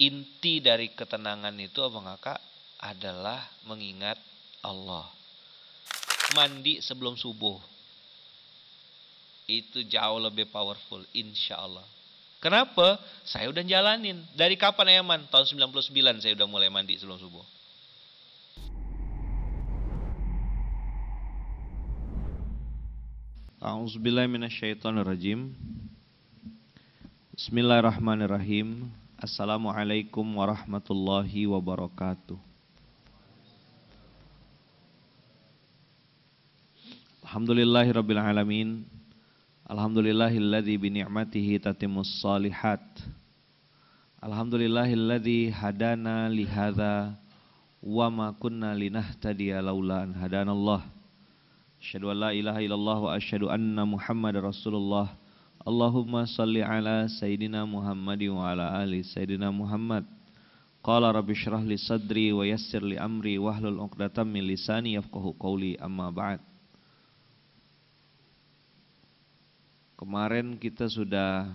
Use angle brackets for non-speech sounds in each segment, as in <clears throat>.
inti dari ketenangan itu abang kakak adalah mengingat Allah. Mandi sebelum subuh. Itu jauh lebih powerful insya Allah. Kenapa? Saya udah jalanin. Dari kapan man? Tahun 99 saya udah mulai mandi sebelum subuh. A'udzubillahiminasyaitonirrajim. Bismillahirrahmanirrahim. Assalamualaikum warahmatullahi wabarakatuh. Alhamdulillahi rabbil alamin. Alhamdulillahilladzi bi ni'matihi tatimmus salihat. Alhamdulillahilladzi hadana li hadza wa ma kunna linahtadiya laula an hadanallah. Asyhadu an la ilaha illallah wa asyhadu anna Muhammadar Rasulullah Allahumma salli ala Sayyidina Muhammad wa ala ali Sayyidina Muhammad. Qala rabbi syrah li sadri wa yassir li amri wahlul uqdatan min lisani yafqahu qawli amma ba'd. Kemarin kita sudah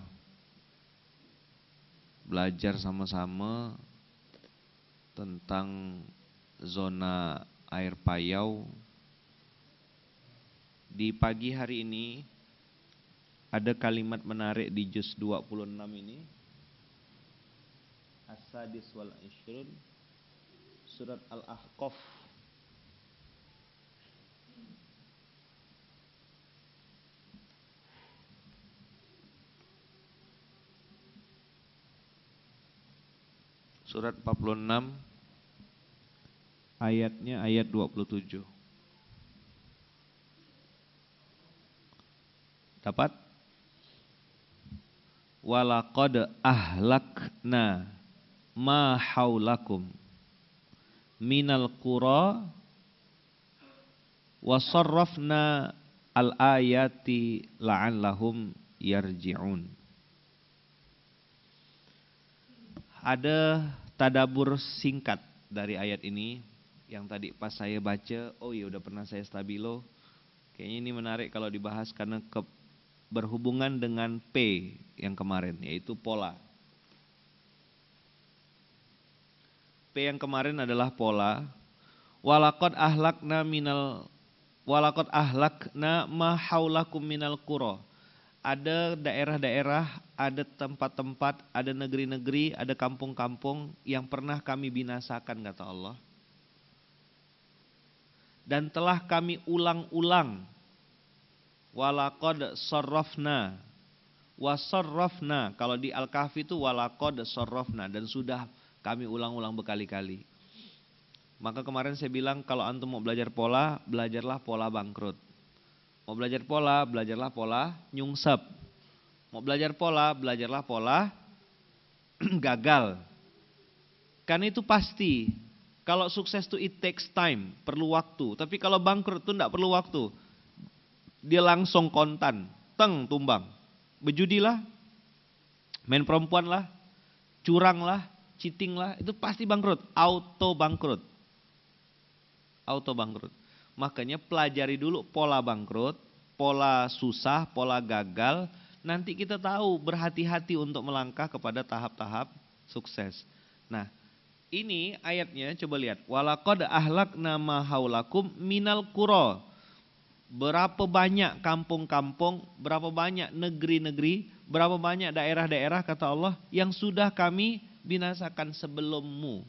belajar sama-sama tentang zona air payau. Di pagi hari ini ada kalimat menarik di juz 26 ini. As-sadis wal ishrun surat Al-Ahqaf Surat 46 ayatnya ayat 27. Dapat? walaqad ahlakna ma haulakum minal qura wasarrafna al ayati la'allahum yarji'un ada tadabur singkat dari ayat ini yang tadi pas saya baca oh iya udah pernah saya stabilo kayaknya ini menarik kalau dibahas karena ke, berhubungan dengan P yang kemarin yaitu pola. P yang kemarin adalah pola. Walakot ahlakna minal walakot ahlakna na minal kuro Ada daerah-daerah, ada tempat-tempat, ada negeri-negeri, ada kampung-kampung yang pernah kami binasakan kata Allah. Dan telah kami ulang-ulang walakod sorrofna wasorrofna kalau di Al-Kahfi itu walakod sorrofna dan sudah kami ulang-ulang berkali-kali maka kemarin saya bilang kalau antum mau belajar pola belajarlah pola bangkrut mau belajar pola belajarlah pola nyungsep mau belajar pola belajarlah pola <clears throat> gagal karena itu pasti kalau sukses itu it takes time, perlu waktu. Tapi kalau bangkrut itu tidak perlu waktu dia langsung kontan, teng tumbang. Bejudilah, main perempuan lah, curang lah, cheating lah, itu pasti bangkrut, auto bangkrut. Auto bangkrut. Makanya pelajari dulu pola bangkrut, pola susah, pola gagal, nanti kita tahu berhati-hati untuk melangkah kepada tahap-tahap sukses. Nah, ini ayatnya coba lihat. Walakod ahlak nama haulakum minal kuro berapa banyak kampung-kampung, berapa banyak negeri-negeri, berapa banyak daerah-daerah kata Allah yang sudah kami binasakan sebelummu.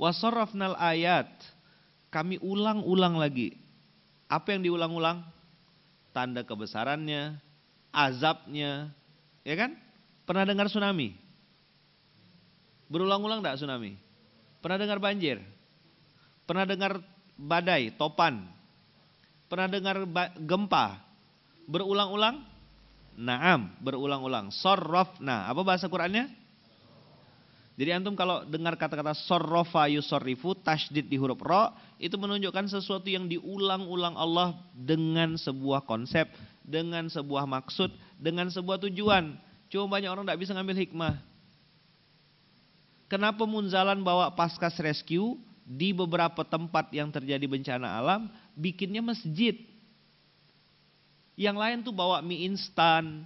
Wasorofnal ayat. Kami ulang-ulang lagi. Apa yang diulang-ulang? Tanda kebesarannya, azabnya, ya kan? Pernah dengar tsunami? Berulang-ulang enggak tsunami? Pernah dengar banjir? Pernah dengar badai, topan? Pernah dengar gempa? Berulang-ulang? Naam, berulang-ulang. Sorrofna. Apa bahasa Qurannya? Jadi antum kalau dengar kata-kata sorrofa yusorrifu, tasdid di huruf ro, itu menunjukkan sesuatu yang diulang-ulang Allah dengan sebuah konsep, dengan sebuah maksud, dengan sebuah tujuan. Cuma banyak orang tidak bisa ngambil hikmah. Kenapa munzalan bawa paskas rescue? di beberapa tempat yang terjadi bencana alam bikinnya masjid. Yang lain tuh bawa mie instan,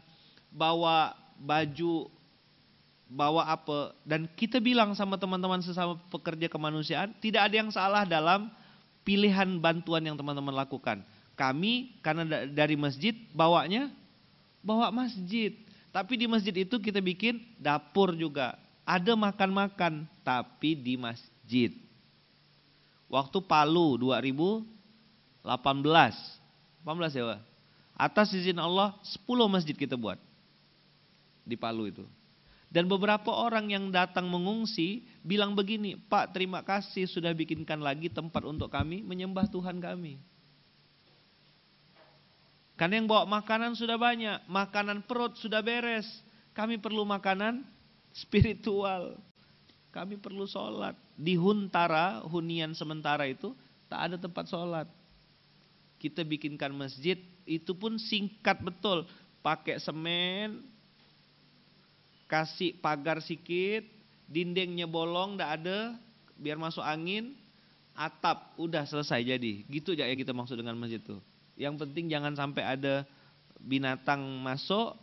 bawa baju, bawa apa. Dan kita bilang sama teman-teman sesama pekerja kemanusiaan, tidak ada yang salah dalam pilihan bantuan yang teman-teman lakukan. Kami karena dari masjid bawanya bawa masjid. Tapi di masjid itu kita bikin dapur juga. Ada makan-makan tapi di masjid. Waktu Palu 2018. 18 ya, Pak. Atas izin Allah 10 masjid kita buat. Di Palu itu. Dan beberapa orang yang datang mengungsi bilang begini, Pak terima kasih sudah bikinkan lagi tempat untuk kami menyembah Tuhan kami. Karena yang bawa makanan sudah banyak, makanan perut sudah beres. Kami perlu makanan spiritual kami perlu sholat. Di Huntara, hunian sementara itu, tak ada tempat sholat. Kita bikinkan masjid, itu pun singkat betul. Pakai semen, kasih pagar sikit, dindingnya bolong, tidak ada, biar masuk angin, atap, udah selesai jadi. Gitu aja yang kita maksud dengan masjid itu. Yang penting jangan sampai ada binatang masuk,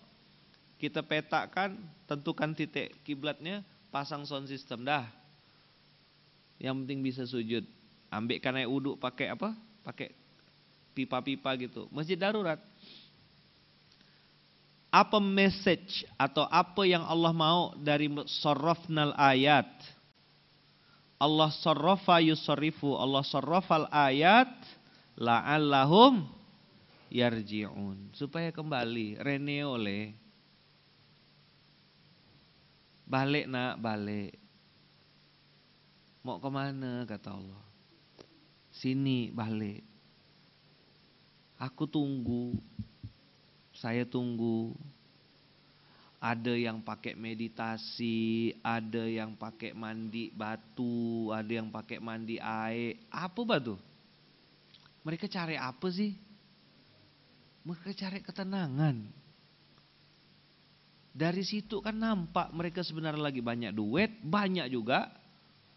kita petakan, tentukan titik kiblatnya, pasang sound system dah. Yang penting bisa sujud. Ambek kanai uduk pakai apa? Pakai pipa-pipa gitu. Masjid darurat. Apa message atau apa yang Allah mau dari sorofnal ayat? Allah sorofa yusorifu. Allah sorofal ayat la'allahum yarji'un. Supaya kembali, oleh Balik nak, balik. Mau kemana kata Allah. Sini balik. Aku tunggu. Saya tunggu. Ada yang pakai meditasi, ada yang pakai mandi batu, ada yang pakai mandi air. Apa batu? Mereka cari apa sih? Mereka cari ketenangan. Dari situ kan nampak mereka sebenarnya lagi banyak duet, banyak juga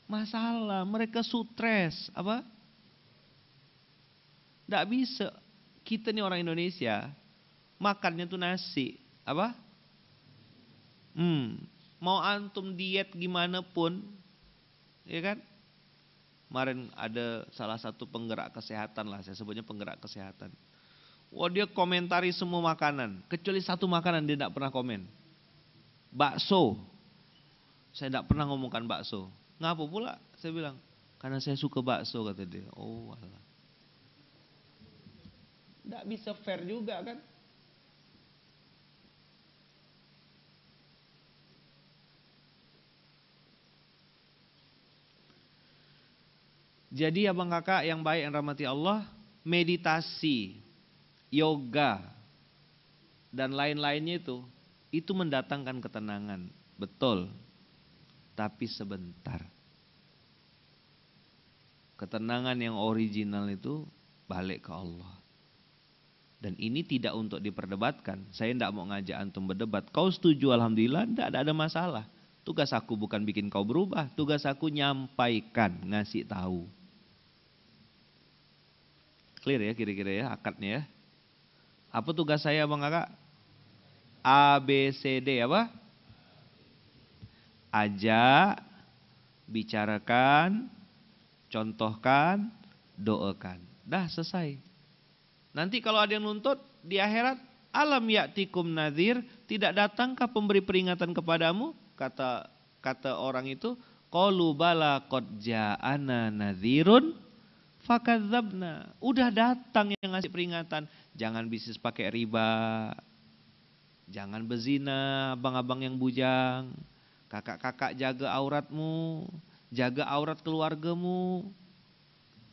masalah. Mereka stres, apa? Tidak bisa. Kita nih orang Indonesia, makannya tuh nasi, apa? Hmm, mau antum diet gimana pun, ya kan? Kemarin ada salah satu penggerak kesehatan lah, saya sebutnya penggerak kesehatan. Wah dia komentari semua makanan, kecuali satu makanan dia tidak pernah komen bakso. Saya tidak pernah ngomongkan bakso. Ngapa pula? Saya bilang, karena saya suka bakso kata dia. Oh Allah. Tidak bisa fair juga kan. Jadi abang kakak yang baik yang rahmati Allah, meditasi, yoga, dan lain-lainnya itu itu mendatangkan ketenangan, betul. Tapi sebentar. Ketenangan yang original itu balik ke Allah. Dan ini tidak untuk diperdebatkan. Saya tidak mau ngajak antum berdebat. Kau setuju alhamdulillah, tidak ada, masalah. Tugas aku bukan bikin kau berubah, tugas aku nyampaikan, ngasih tahu. Clear ya kira-kira ya akadnya ya. Apa tugas saya Bang Kakak? A B C D apa? Ajak, bicarakan, contohkan, doakan. Dah selesai. Nanti kalau ada yang nuntut di akhirat, alam yaktikum nadir, tidak datangkah pemberi peringatan kepadamu? Kata kata orang itu, qalu bala qad ja'ana nadhirun fakadzabna. Udah datang yang ngasih peringatan, jangan bisnis pakai riba, Jangan berzina abang-abang yang bujang. Kakak-kakak jaga auratmu, jaga aurat keluargamu.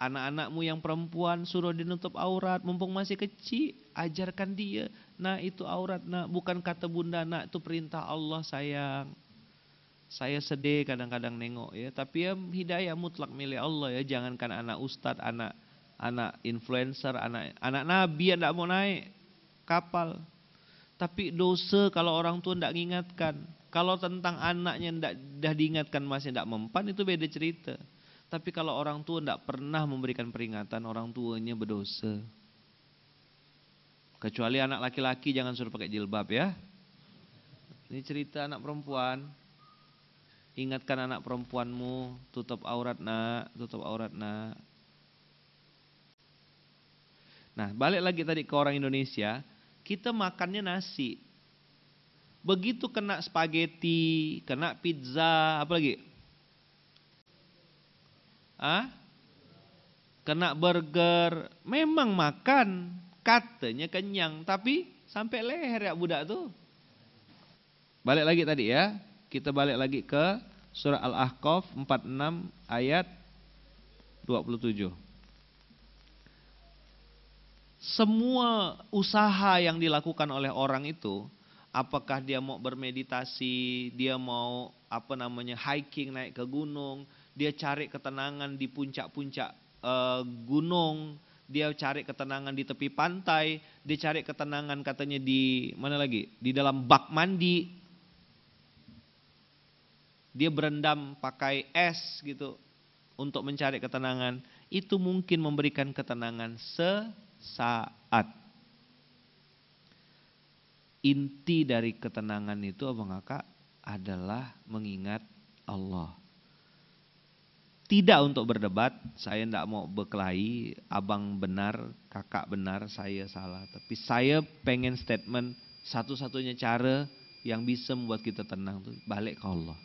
Anak-anakmu yang perempuan suruh dinutup aurat, mumpung masih kecil, ajarkan dia. Nah itu aurat, nah bukan kata bunda, nah itu perintah Allah sayang. Saya sedih kadang-kadang nengok ya, tapi ya hidayah mutlak milik Allah ya, jangankan anak ustad, anak anak influencer, anak anak nabi yang tidak mau naik kapal tapi dosa kalau orang tua tidak mengingatkan. Kalau tentang anaknya tidak dah diingatkan masih tidak mempan itu beda cerita. Tapi kalau orang tua tidak pernah memberikan peringatan orang tuanya berdosa. Kecuali anak laki-laki jangan suruh pakai jilbab ya. Ini cerita anak perempuan. Ingatkan anak perempuanmu tutup aurat nak, tutup aurat nak. Nah balik lagi tadi ke orang Indonesia kita makannya nasi. Begitu kena spaghetti, kena pizza, apa lagi? Ah? Kena burger, memang makan, katanya kenyang, tapi sampai leher ya budak tuh. Balik lagi tadi ya, kita balik lagi ke surah Al-Ahqaf 46 ayat 27 semua usaha yang dilakukan oleh orang itu, apakah dia mau bermeditasi, dia mau apa namanya hiking naik ke gunung, dia cari ketenangan di puncak-puncak uh, gunung, dia cari ketenangan di tepi pantai, dia cari ketenangan katanya di mana lagi? Di dalam bak mandi. Dia berendam pakai es gitu untuk mencari ketenangan. Itu mungkin memberikan ketenangan se saat. Inti dari ketenangan itu abang kakak adalah mengingat Allah. Tidak untuk berdebat, saya tidak mau berkelahi, abang benar, kakak benar, saya salah. Tapi saya pengen statement satu-satunya cara yang bisa membuat kita tenang itu balik ke Allah.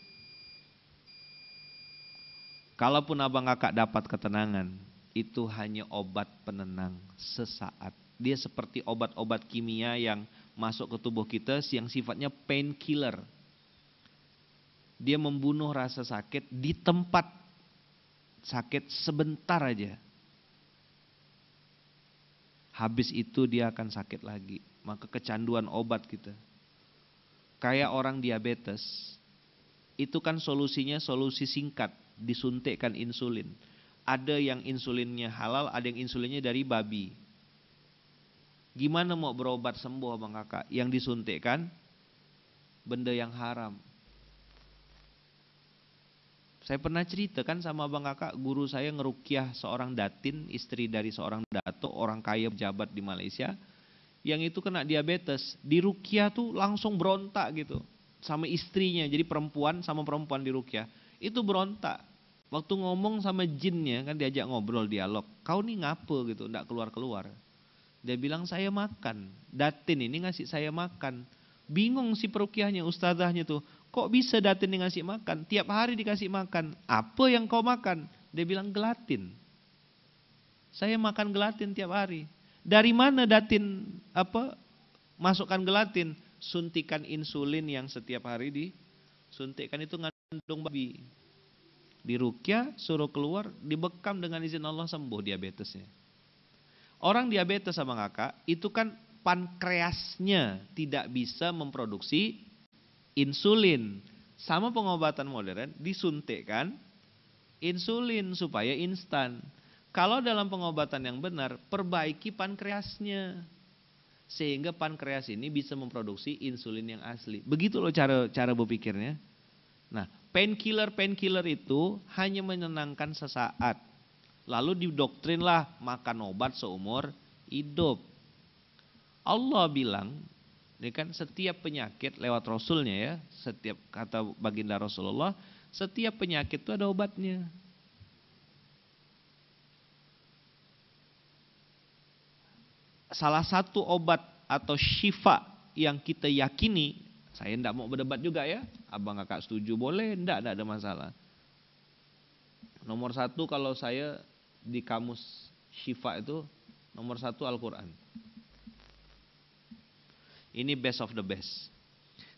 Kalaupun abang kakak dapat ketenangan, itu hanya obat penenang sesaat. Dia seperti obat-obat kimia yang masuk ke tubuh kita yang sifatnya painkiller. Dia membunuh rasa sakit di tempat sakit sebentar aja. Habis itu dia akan sakit lagi. Maka kecanduan obat kita. Kayak orang diabetes, itu kan solusinya solusi singkat, disuntikkan insulin ada yang insulinnya halal, ada yang insulinnya dari babi. Gimana mau berobat sembuh bang kakak? Yang disuntikkan benda yang haram. Saya pernah cerita kan sama bang kakak, guru saya ngerukiah seorang datin, istri dari seorang dato, orang kaya pejabat di Malaysia. Yang itu kena diabetes, di rukiah tuh langsung berontak gitu. Sama istrinya, jadi perempuan sama perempuan di rukiah. Itu berontak, Waktu ngomong sama jinnya kan diajak ngobrol dialog. Kau nih ngapa gitu, ndak keluar-keluar. Dia bilang saya makan. Datin ini ngasih saya makan. Bingung si perukiahnya, ustazahnya tuh. Kok bisa datin ini ngasih makan? Tiap hari dikasih makan. Apa yang kau makan? Dia bilang gelatin. Saya makan gelatin tiap hari. Dari mana datin apa masukkan gelatin? Suntikan insulin yang setiap hari di suntikan itu ngandung babi dirukia, suruh keluar, dibekam dengan izin Allah sembuh diabetesnya. Orang diabetes sama kakak, itu kan pankreasnya tidak bisa memproduksi insulin. Sama pengobatan modern disuntikkan insulin supaya instan. Kalau dalam pengobatan yang benar, perbaiki pankreasnya. Sehingga pankreas ini bisa memproduksi insulin yang asli. Begitu loh cara cara berpikirnya. Nah, painkiller-painkiller itu hanya menyenangkan sesaat. Lalu didoktrinlah makan obat seumur hidup. Allah bilang, ini kan setiap penyakit lewat Rasulnya ya, setiap kata baginda Rasulullah, setiap penyakit itu ada obatnya. Salah satu obat atau syifa yang kita yakini saya tidak mau berdebat juga ya. Abang kakak setuju boleh, tidak, ada masalah. Nomor satu kalau saya di kamus Syifa itu nomor satu Al-Quran. Ini best of the best.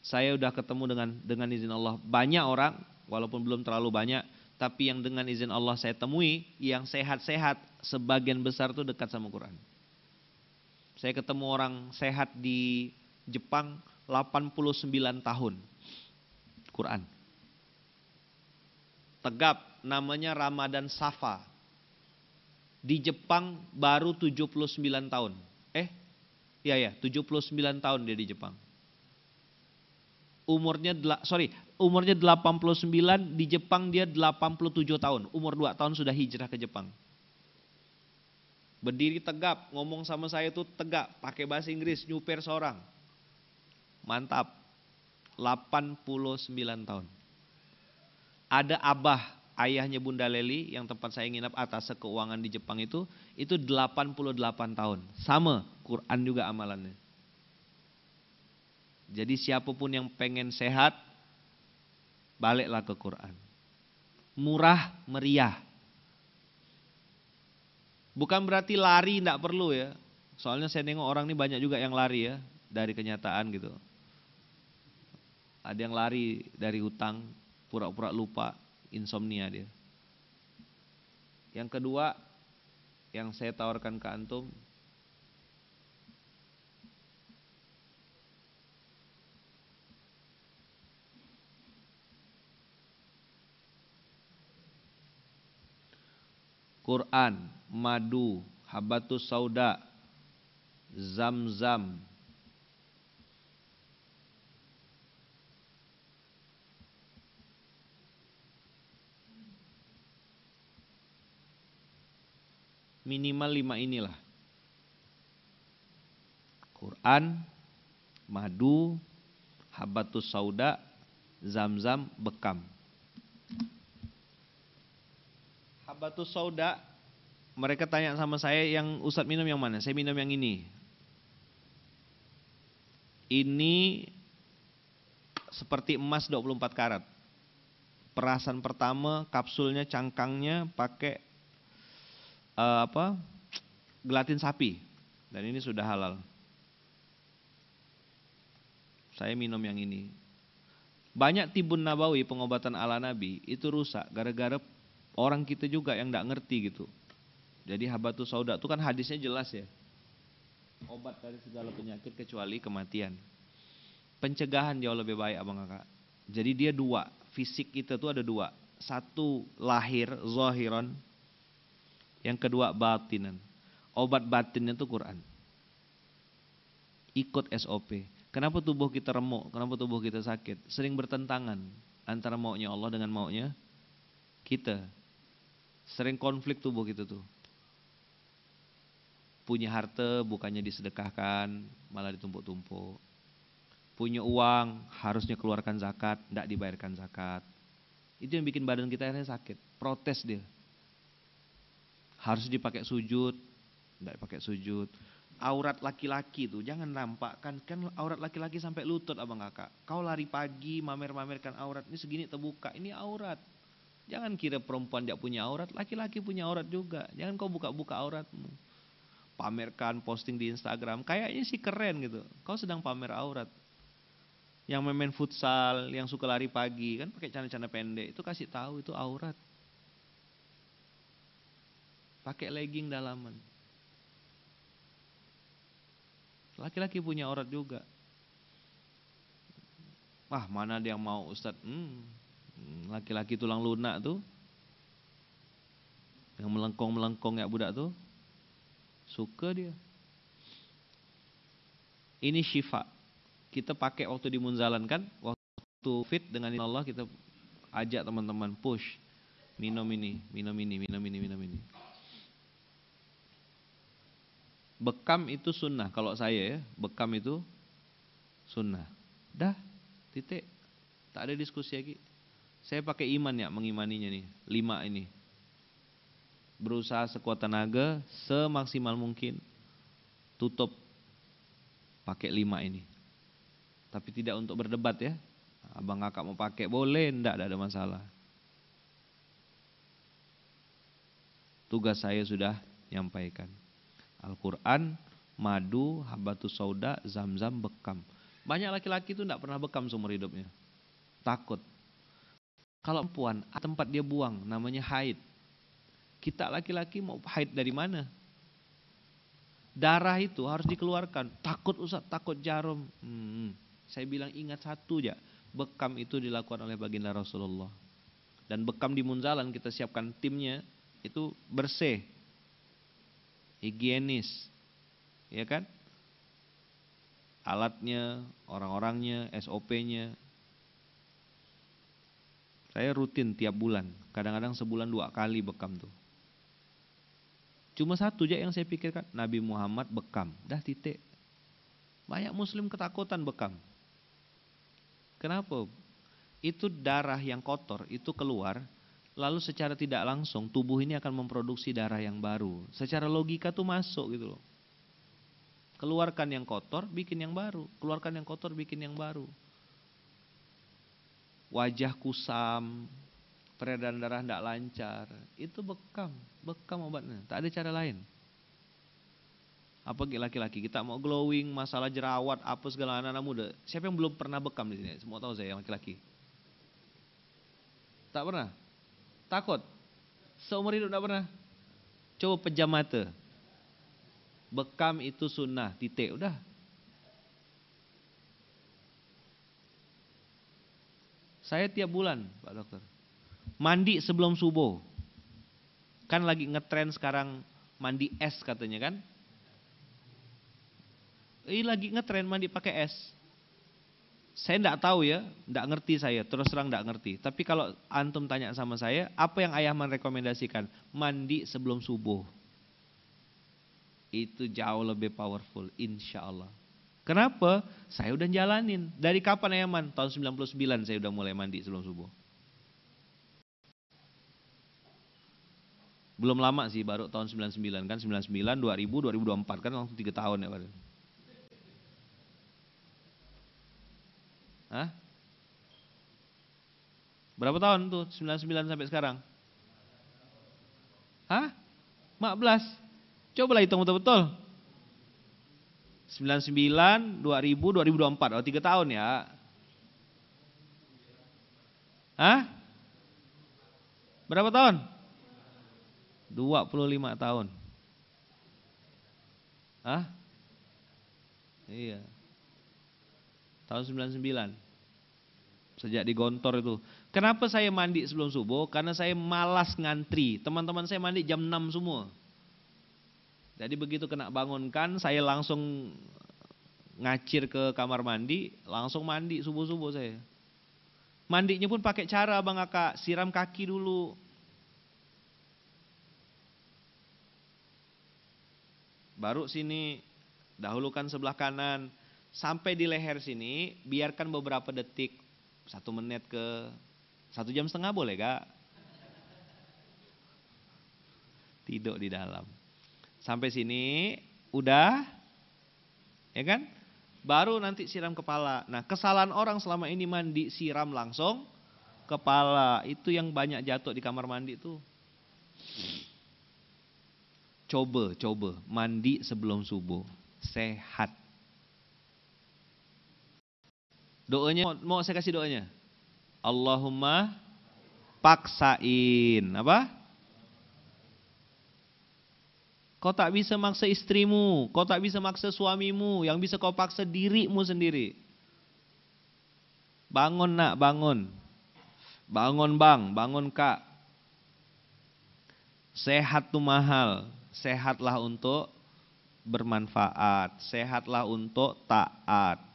Saya sudah ketemu dengan dengan izin Allah banyak orang, walaupun belum terlalu banyak, tapi yang dengan izin Allah saya temui, yang sehat-sehat, sebagian besar tuh dekat sama Quran. Saya ketemu orang sehat di Jepang, 89 tahun. Quran. Tegap namanya Ramadan Safa. Di Jepang baru 79 tahun. Eh, ya ya, 79 tahun dia di Jepang. Umurnya sorry, umurnya 89, di Jepang dia 87 tahun. Umur 2 tahun sudah hijrah ke Jepang. Berdiri tegap, ngomong sama saya itu tegak, pakai bahasa Inggris, nyuper seorang. Mantap. 89 tahun. Ada abah ayahnya Bunda Leli yang tempat saya nginap atas keuangan di Jepang itu itu 88 tahun. Sama Quran juga amalannya. Jadi siapapun yang pengen sehat baliklah ke Quran. Murah meriah. Bukan berarti lari tidak perlu ya. Soalnya saya nengok orang ini banyak juga yang lari ya dari kenyataan gitu. Ada yang lari dari hutang, pura-pura lupa, insomnia dia. Yang kedua, yang saya tawarkan ke antum Quran, madu, habatus sauda, zam-zam, Minimal lima inilah. Quran, madu, habatus sauda, zam-zam, bekam. Habatus sauda, mereka tanya sama saya yang usat minum yang mana? Saya minum yang ini. Ini seperti emas 24 karat perasan pertama, kapsulnya, cangkangnya pakai uh, apa gelatin sapi dan ini sudah halal. Saya minum yang ini. Banyak tibun nabawi pengobatan ala nabi itu rusak gara-gara orang kita juga yang tidak ngerti gitu. Jadi habatus sauda itu kan hadisnya jelas ya. Obat dari segala penyakit kecuali kematian. Pencegahan jauh lebih baik abang kakak. Jadi dia dua, fisik kita tuh ada dua. Satu lahir, zohiron, yang kedua batinan. Obat batinnya itu Quran. Ikut SOP. Kenapa tubuh kita remuk? Kenapa tubuh kita sakit? Sering bertentangan antara maunya Allah dengan maunya kita. Sering konflik tubuh kita tuh. Punya harta bukannya disedekahkan, malah ditumpuk-tumpuk. Punya uang harusnya keluarkan zakat, tidak dibayarkan zakat. Itu yang bikin badan kita akhirnya sakit. Protes dia harus dipakai sujud, tidak pakai sujud. Aurat laki-laki itu jangan nampakkan kan aurat laki-laki sampai lutut abang kakak. Kau lari pagi mamer-mamerkan aurat ini segini terbuka ini aurat. Jangan kira perempuan tidak punya aurat, laki-laki punya aurat juga. Jangan kau buka-buka auratmu. Pamerkan posting di Instagram, kayaknya sih keren gitu. Kau sedang pamer aurat. Yang main futsal, yang suka lari pagi kan pakai cana-cana pendek itu kasih tahu itu aurat pakai legging dalaman. Laki-laki punya aurat juga. Wah mana dia yang mau Ustadz hmm, Laki-laki tulang lunak tuh Yang melengkong-melengkong ya budak tuh Suka dia Ini syifa Kita pakai waktu di Munzalan kan Waktu fit dengan Allah kita Ajak teman-teman push Minum ini, minum ini, minum ini, minum ini Bekam itu sunnah kalau saya ya, bekam itu sunnah. Dah, titik. Tak ada diskusi lagi. Saya pakai iman ya mengimaninya nih, lima ini. Berusaha sekuat tenaga, semaksimal mungkin. Tutup pakai lima ini. Tapi tidak untuk berdebat ya. Abang kakak mau pakai boleh, enggak, ada masalah. Tugas saya sudah nyampaikan. Al-Quran, madu, habatu sauda, zam-zam, bekam. Banyak laki-laki itu tidak pernah bekam seumur hidupnya. Takut. Kalau perempuan, ah, tempat dia buang, namanya haid. Kita laki-laki mau haid dari mana? Darah itu harus dikeluarkan. Takut usah, takut jarum. Hmm. Saya bilang ingat satu ya. Bekam itu dilakukan oleh baginda Rasulullah. Dan bekam di Munzalan kita siapkan timnya. Itu bersih higienis, ya kan? Alatnya, orang-orangnya, SOP-nya. Saya rutin tiap bulan, kadang-kadang sebulan dua kali bekam tuh. Cuma satu aja yang saya pikirkan, Nabi Muhammad bekam, dah titik. Banyak muslim ketakutan bekam. Kenapa? Itu darah yang kotor, itu keluar, lalu secara tidak langsung tubuh ini akan memproduksi darah yang baru. Secara logika tuh masuk gitu loh. Keluarkan yang kotor, bikin yang baru. Keluarkan yang kotor, bikin yang baru. Wajah kusam, peredaran darah tidak lancar. Itu bekam, bekam obatnya. Tak ada cara lain. Apa laki-laki kita mau glowing, masalah jerawat, apa segala anak-anak muda. Siapa yang belum pernah bekam di sini? Semua tahu saya laki-laki. Tak pernah? Takut. Seumur hidup tidak pernah. Coba pejam mata. Bekam itu sunnah, titik, udah. Saya tiap bulan, Pak Dokter. Mandi sebelum subuh. Kan lagi ngetren sekarang mandi es katanya kan. Ini lagi ngetren mandi pakai es saya tidak tahu ya, tidak ngerti saya, terus terang tidak ngerti. Tapi kalau antum tanya sama saya, apa yang ayah merekomendasikan? Mandi sebelum subuh. Itu jauh lebih powerful, insya Allah. Kenapa? Saya udah jalanin. Dari kapan ayah man? Tahun 99 saya udah mulai mandi sebelum subuh. Belum lama sih, baru tahun 99 kan, 99, 2000, 2024 kan langsung tiga tahun ya. Baru. Hah? Berapa tahun tuh 99 sampai sekarang? Hah? 14. lah hitung betul-betul. 99, 2000, 2024. Oh, 3 tahun ya. Hah? Berapa tahun? 25 tahun. Hah? Iya tahun 99 sejak digontor itu kenapa saya mandi sebelum subuh karena saya malas ngantri teman-teman saya mandi jam 6 semua jadi begitu kena bangunkan saya langsung ngacir ke kamar mandi langsung mandi subuh-subuh saya mandinya pun pakai cara bang kakak siram kaki dulu baru sini dahulukan sebelah kanan sampai di leher sini biarkan beberapa detik satu menit ke satu jam setengah boleh gak? Tidur di dalam. Sampai sini udah ya kan? Baru nanti siram kepala. Nah kesalahan orang selama ini mandi siram langsung kepala. Itu yang banyak jatuh di kamar mandi tuh. Coba, coba mandi sebelum subuh. Sehat Doanya mau, mau saya kasih doanya. Allahumma paksain apa? Kau tak bisa maksa istrimu, kau tak bisa maksa suamimu, yang bisa kau paksa dirimu sendiri. Bangun nak, bangun. Bangun bang, bangun kak. Sehat tuh mahal, sehatlah untuk bermanfaat, sehatlah untuk taat.